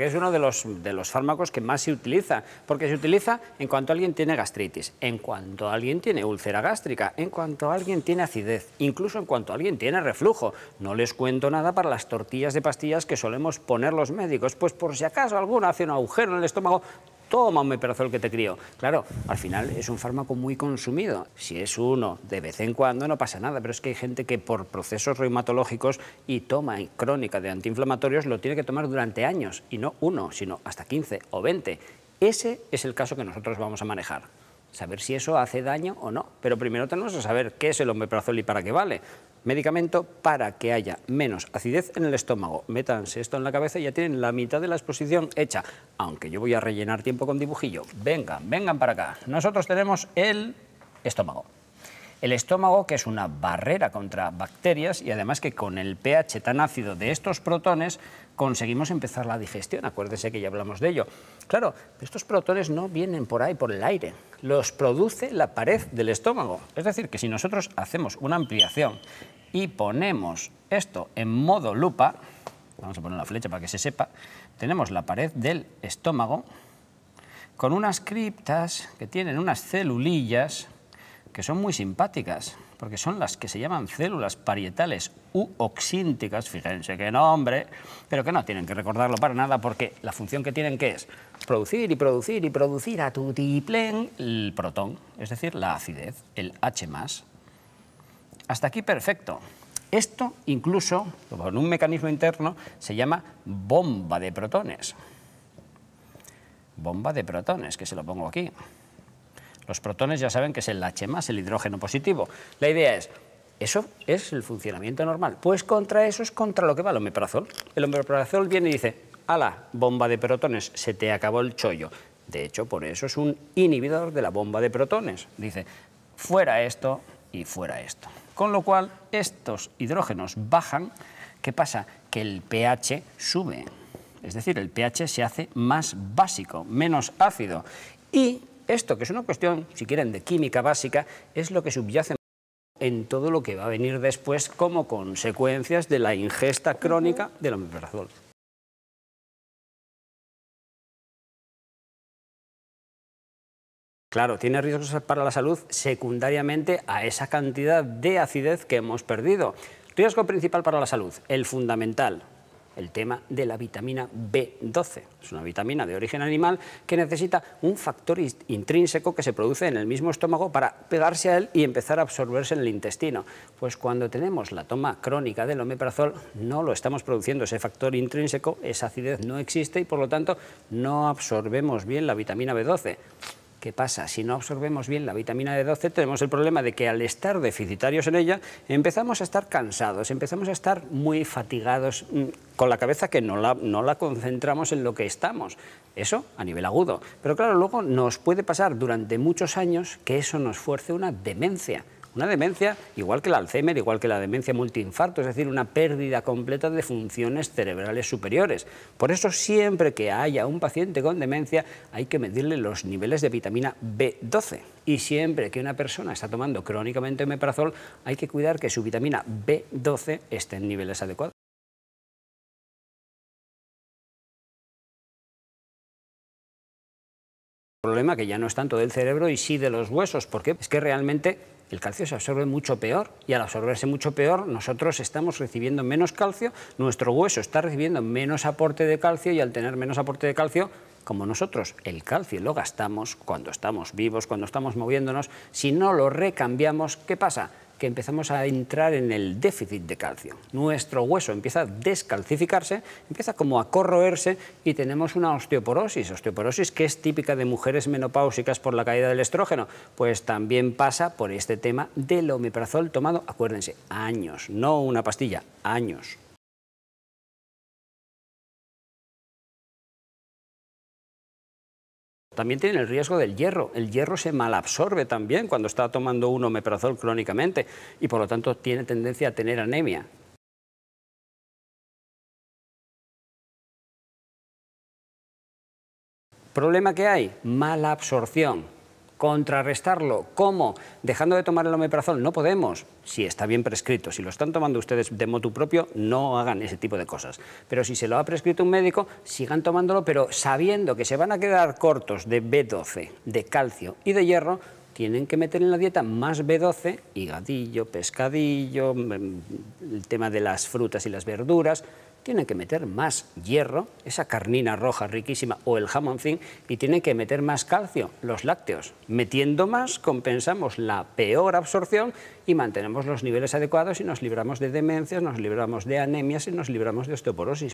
Es uno de los, de los fármacos que más se utiliza, porque se utiliza en cuanto alguien tiene gastritis, en cuanto alguien tiene úlcera gástrica, en cuanto alguien tiene acidez, incluso en cuanto alguien tiene reflujo. No les cuento nada para las tortillas de pastillas que solemos poner los médicos, pues por si acaso alguno hace un agujero en el estómago, toma un meperazol que te crío. Claro, al final es un fármaco muy consumido. Si es uno de vez en cuando no pasa nada, pero es que hay gente que por procesos reumatológicos y toma crónica de antiinflamatorios lo tiene que tomar durante años y no uno, sino hasta 15 o 20. Ese es el caso que nosotros vamos a manejar saber si eso hace daño o no. Pero primero tenemos que saber qué es el omeprazol y para qué vale medicamento para que haya menos acidez en el estómago. Métanse esto en la cabeza y ya tienen la mitad de la exposición hecha, aunque yo voy a rellenar tiempo con dibujillo. Vengan, vengan para acá. Nosotros tenemos el estómago. El estómago, que es una barrera contra bacterias y además que con el pH tan ácido de estos protones conseguimos empezar la digestión. Acuérdese que ya hablamos de ello. Claro, estos protones no vienen por ahí, por el aire. Los produce la pared del estómago. Es decir, que si nosotros hacemos una ampliación y ponemos esto en modo lupa, vamos a poner la flecha para que se sepa, tenemos la pared del estómago con unas criptas que tienen unas celulillas que son muy simpáticas, porque son las que se llaman células parietales u oxínticas, fíjense qué nombre, pero que no tienen que recordarlo para nada porque la función que tienen que es producir y producir y producir a tutiplén el protón, es decir, la acidez, el H+. Hasta aquí perfecto. Esto incluso, con un mecanismo interno, se llama bomba de protones. Bomba de protones, que se lo pongo aquí. Los protones ya saben que es el H+, el hidrógeno positivo. La idea es, eso es el funcionamiento normal. Pues contra eso es contra lo que va el omeprazol. El omeprazol viene y dice, ala, bomba de protones, se te acabó el chollo. De hecho, por eso es un inhibidor de la bomba de protones. Dice, fuera esto y fuera esto. Con lo cual, estos hidrógenos bajan, ¿qué pasa? Que el pH sube. Es decir, el pH se hace más básico, menos ácido. Y esto, que es una cuestión, si quieren, de química básica, es lo que subyace en todo lo que va a venir después como consecuencias de la ingesta crónica del omeprazol. Claro, tiene riesgos para la salud secundariamente a esa cantidad de acidez que hemos perdido. Riesgo principal para la salud, el fundamental, el tema de la vitamina B12. Es una vitamina de origen animal que necesita un factor intrínseco que se produce en el mismo estómago para pegarse a él y empezar a absorberse en el intestino. Pues cuando tenemos la toma crónica del omeprazol no lo estamos produciendo ese factor intrínseco, esa acidez no existe y por lo tanto no absorbemos bien la vitamina B12. ¿Qué pasa? Si no absorbemos bien la vitamina D12, tenemos el problema de que al estar deficitarios en ella, empezamos a estar cansados, empezamos a estar muy fatigados, mm, con la cabeza que no la, no la concentramos en lo que estamos. Eso a nivel agudo. Pero claro, luego nos puede pasar durante muchos años que eso nos fuerce una demencia una demencia igual que el Alzheimer, igual que la demencia multiinfarto, es decir, una pérdida completa de funciones cerebrales superiores. Por eso siempre que haya un paciente con demencia hay que medirle los niveles de vitamina B12. Y siempre que una persona está tomando crónicamente omeprazol hay que cuidar que su vitamina B12 esté en niveles adecuados. problema que ya no es tanto del cerebro y sí de los huesos, porque es que realmente el calcio se absorbe mucho peor y al absorberse mucho peor nosotros estamos recibiendo menos calcio, nuestro hueso está recibiendo menos aporte de calcio y al tener menos aporte de calcio, como nosotros el calcio lo gastamos cuando estamos vivos, cuando estamos moviéndonos, si no lo recambiamos, ¿qué pasa? que empezamos a entrar en el déficit de calcio. Nuestro hueso empieza a descalcificarse, empieza como a corroerse y tenemos una osteoporosis. Osteoporosis que es típica de mujeres menopáusicas por la caída del estrógeno, pues también pasa por este tema del omeprazol tomado, acuérdense, años, no una pastilla, años. También tiene el riesgo del hierro. El hierro se malabsorbe también cuando está tomando un omeprazol crónicamente y por lo tanto tiene tendencia a tener anemia. ¿Problema que hay? Mala absorción contrarrestarlo. ¿Cómo? Dejando de tomar el omeprazol. No podemos. Si está bien prescrito, si lo están tomando ustedes de motu propio, no hagan ese tipo de cosas. Pero si se lo ha prescrito un médico, sigan tomándolo, pero sabiendo que se van a quedar cortos de B12, de calcio y de hierro, tienen que meter en la dieta más B12, higadillo, pescadillo, mm, el tema de las frutas y las verduras, tienen que meter más hierro, esa carnina roja riquísima o el jamón fin, y tienen que meter más calcio, los lácteos. Metiendo más compensamos la peor absorción y mantenemos los niveles adecuados y nos libramos de demencias, nos libramos de anemias y nos libramos de osteoporosis.